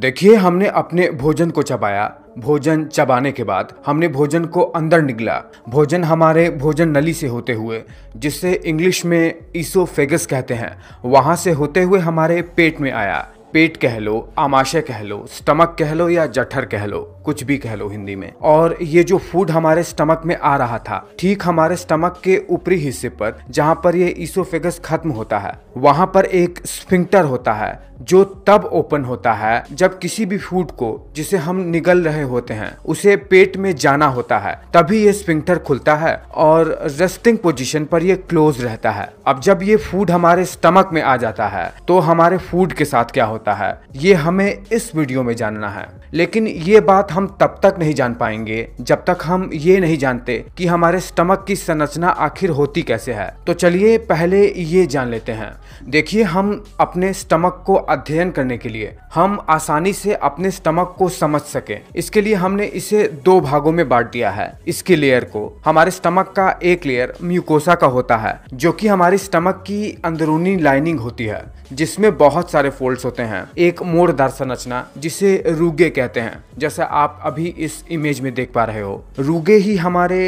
देखिए हमने अपने भोजन को चबाया भोजन चबाने के बाद हमने भोजन को अंदर निकला भोजन हमारे भोजन नली से होते हुए जिसे इंग्लिश में ईसोफेगस कहते हैं वहाँ से होते हुए हमारे पेट में आया पेट कह लो आमाशय कह लो स्टमक कह लो या जठर कह लो कुछ भी कह लो हिंदी में और ये जो फूड हमारे स्टमक में आ रहा था ठीक हमारे स्टमक के ऊपरी हिस्से पर जहाँ पर ये इसोफेगस खत्म होता है वहाँ पर एक स्फिंक्टर होता है जो तब ओपन होता है जब किसी भी फूड को जिसे हम निगल रहे होते हैं उसे पेट में जाना होता है तभी ये स्पिंक्टर खुलता है और रेस्टिंग पोजिशन पर ये क्लोज रहता है अब जब ये फूड हमारे स्टमक में आ जाता है तो हमारे फूड के साथ क्या होता होता है ये हमें इस वीडियो में जानना है लेकिन ये बात हम तब तक नहीं जान पाएंगे जब तक हम ये नहीं जानते कि हमारे स्टमक की संरचना आखिर होती कैसे है तो चलिए पहले ये जान लेते हैं देखिए हम अपने स्टमक को अध्ययन करने के लिए हम आसानी से अपने स्टमक को समझ सके इसके लिए हमने इसे दो भागों में बांट दिया है इसके लेयर को हमारे स्टमक का एक लेयर म्यूकोसा का होता है जो कि हमारे स्टमक की अंदरूनी लाइनिंग होती है जिसमें बहुत सारे फोल्ड्स होते हैं एक मोड़दार संरचना जिसे रूगे कह कहते हैं जैसा आप अभी इस इमेज में देख पा रहे हो रूगे ही हमारे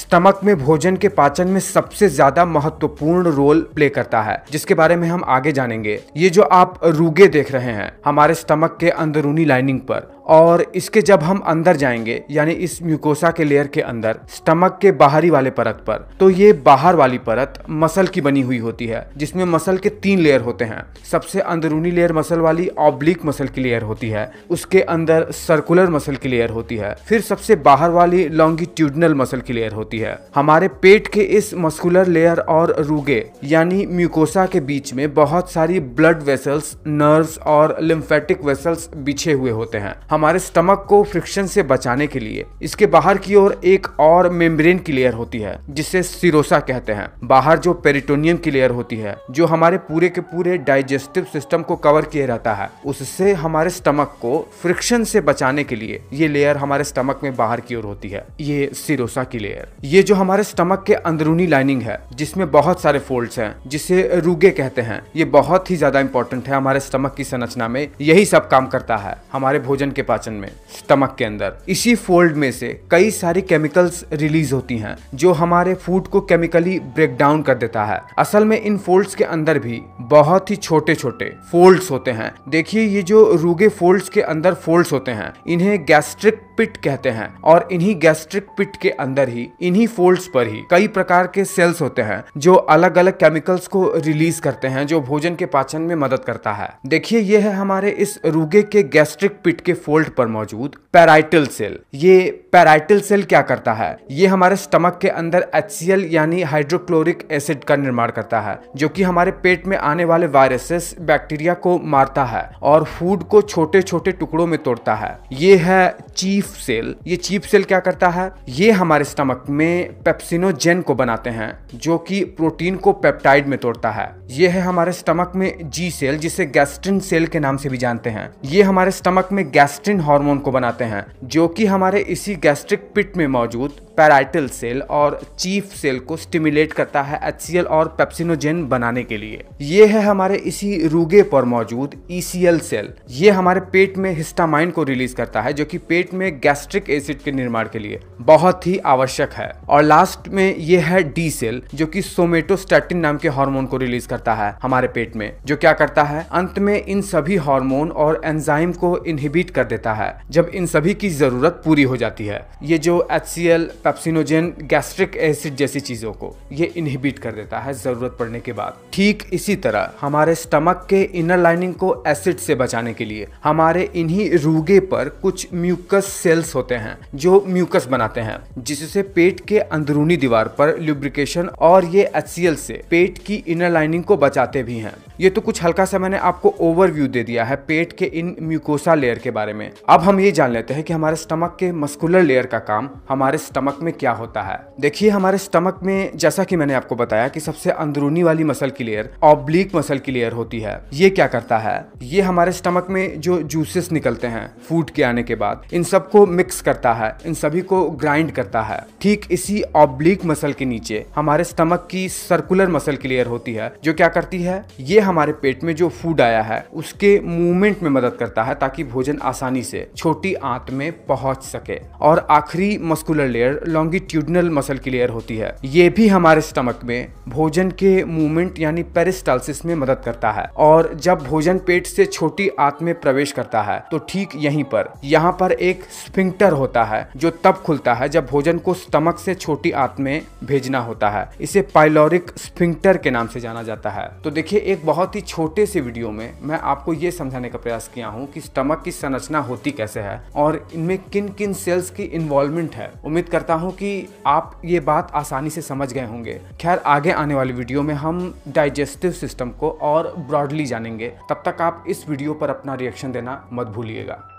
स्टमक में भोजन के पाचन में सबसे ज्यादा महत्वपूर्ण रोल प्ले करता है जिसके बारे में हम आगे जानेंगे ये जो आप रूगे देख रहे हैं हमारे स्टमक के अंदरूनी लाइनिंग पर और इसके जब हम अंदर जाएंगे यानी इस म्यूकोसा के लेयर के अंदर स्टमक के बाहरी वाले परत पर तो ये बाहर वाली परत मसल की बनी हुई होती है जिसमें मसल के तीन लेयर होते हैं सबसे अंदरूनी लेयर मसल वाली ऑब्लिक मसल की लेयर होती है उसके अंदर सर्कुलर मसल की लेयर होती है फिर सबसे बाहर वाली लॉन्गिट्यूडनल मसल की लेयर होती है हमारे पेट के इस मस्कुलर लेयर और रूगे यानी म्यूकोसा के बीच में बहुत सारी ब्लड वेसल्स नर्व्स और लिम्फेटिक वेसल्स बिछे हुए होते हैं हमारे स्टमक को फ्रिक्शन से बचाने के लिए इसके बाहर की ओर एक और मेम्ब्रेन की लेयर होती है जिसे सिरोसा कहते हैं बाहर जो पेरिटोनियम की लेयर होती है जो हमारे पूरे के पूरे डाइजेस्टिव सिस्टम को कवर किए रहता है उससे हमारे स्टमक को फ्रिक्शन से बचाने के लिए ये लेयर हमारे स्टमक में बाहर की ओर होती है ये सिरोसा की लेयर ये जो हमारे स्टमक के अंदरूनी लाइनिंग है जिसमें बहुत सारे फोल्ड्स हैं जिसे रूगे कहते हैं ये बहुत ही ज्यादा इंपॉर्टेंट है हमारे स्टमक की संरचना में यही सब काम करता है हमारे भोजन के पाचन में स्टमक के अंदर इसी फोल्ड में से कई सारी केमिकल्स रिलीज होती हैं जो हमारे फूड को केमिकली ब्रेक डाउन कर देता है असल में इन फोल्ड्स के अंदर भी बहुत ही छोटे छोटे फोल्ड्स होते हैं देखिए ये जो रूगे फोल्ड्स के अंदर फोल्ड्स होते हैं इन्हें गैस्ट्रिक पिट कहते हैं और इन्हीं गैस्ट्रिक पिट के अंदर ही इन्हीं फोल्ड्स पर ही कई प्रकार के सेल्स होते हैं जो अलग अलग केमिकल्स को रिलीज करते हैं जो भोजन के पाचन में मदद करता है देखिए ये है हमारे इस रूगे के गैस्ट्रिक पिट के फोल्ड पर मौजूद पैराइटल सेल ये पैराइटल सेल क्या करता है ये हमारे स्टमक के अंदर एच यानी हाइड्रोक्लोरिक एसिड का निर्माण करता है जो कि हमारे पेट में आने वाले वायरसेस बैक्टीरिया को मारता है और फूड को छोटे छोटे टुकड़ों में तोड़ता है ये है चीफ चीफ सेल ये चीफ सेल क्या करता है ये हमारे स्टमक में पेप्सिनोजेन को बनाते हैं जो कि प्रोटीन को पेप्टाइड में तोड़ता है ये है हमारे स्टमक में जी सेल जिसे गैस्ट्रिन सेल के नाम से भी जानते हैं ये हमारे स्टमक में गैस्ट्रिन हार्मोन को बनाते हैं जो कि हमारे इसी गैस्ट्रिक पिट में मौजूद पैराइटल सेल और चीफ सेल को स्टिमुलेट करता है एच और पेप्सिनोजेन बनाने के लिए ये है हमारे इसी रूगे पर मौजूद ई e सेल ये हमारे पेट में हिस्टामाइन को रिलीज करता है जो कि पेट में गैस्ट्रिक एसिड के निर्माण के लिए बहुत ही आवश्यक है और लास्ट में ये है डी सेल जो कि सोमेटोस्टैटिन नाम के हार्मोन को रिलीज करता है हमारे पेट में जो क्या करता है अंत में इन सभी हार्मोन और एंजाइम को इनहिबिट कर देता है जब इन सभी की जरूरत पूरी हो जाती है ये जो H C L pepsinogen gastric acid जैसी चीजों को ये इनहिबिट कर देता है जरूरत पड़ने के बाद ठीक इसी तरह हमारे स्टमक के इनर लाइनिंग को एसिड से बचाने के लिए हमारे इन्हीं रूगे पर कुछ म्यूकस सेल्स होते हैं जो म्यूकस बनाते हैं जिससे पेट के अंदरूनी दीवार पर लुब्रिकेशन और ये एच से पेट की इनर लाइनिंग को बचाते भी हैं ये तो कुछ हल्का सा मैंने आपको ओवरव्यू दे दिया है पेट के इन म्यूकोसा लेयर के बारे में अब हम ये जान लेते हैं कि हमारे स्टमक के मस्कुलर लेयर का काम हमारे स्टमक में क्या होता है देखिए हमारे स्टमक में जैसा कि मैंने आपको बताया कि सबसे अंदरूनी वाली मसल की लेयर ऑब्लिक मसल की लेयर होती है ये क्या करता है ये हमारे स्टमक में जो जूसेस निकलते हैं फूड के आने के बाद इन सबको मिक्स करता है इन सभी को ग्राइंड करता है ठीक इसी ऑब्लिक मसल के नीचे हमारे स्टमक की सर्कुलर मसल की लेयर होती है जो क्या करती है ये हमारे पेट में जो फूड आया है उसके मूवमेंट में मदद करता है ताकि भोजन आसानी से छोटी आंत में पहुंच सके और आखिरी मस्कुलर लेयर लॉन्गिट्यूडनल मसल की लेयर होती है ये भी हमारे स्टमक में भोजन के मूवमेंट यानी पेरिस्टालसिस में मदद करता है और जब भोजन पेट से छोटी आंत में प्रवेश करता है तो ठीक यहीं पर यहाँ पर एक स्पिंक्टर होता है जो तब खुलता है जब भोजन को स्टमक से छोटी आंत में भेजना होता है इसे पाइलोरिक स्पिंक्टर के नाम से जाना जाता है तो देखिए एक बहुत ही छोटे से वीडियो में मैं आपको ये समझाने का प्रयास किया हूँ कि स्टमक की संरचना होती कैसे है और इनमें किन किन सेल्स की इन्वॉल्वमेंट है उम्मीद करता हूँ कि आप ये बात आसानी से समझ गए होंगे खैर आगे आने वाली वीडियो में हम डाइजेस्टिव सिस्टम को और ब्रॉडली जानेंगे तब तक आप इस वीडियो पर अपना रिएक्शन देना मत भूलिएगा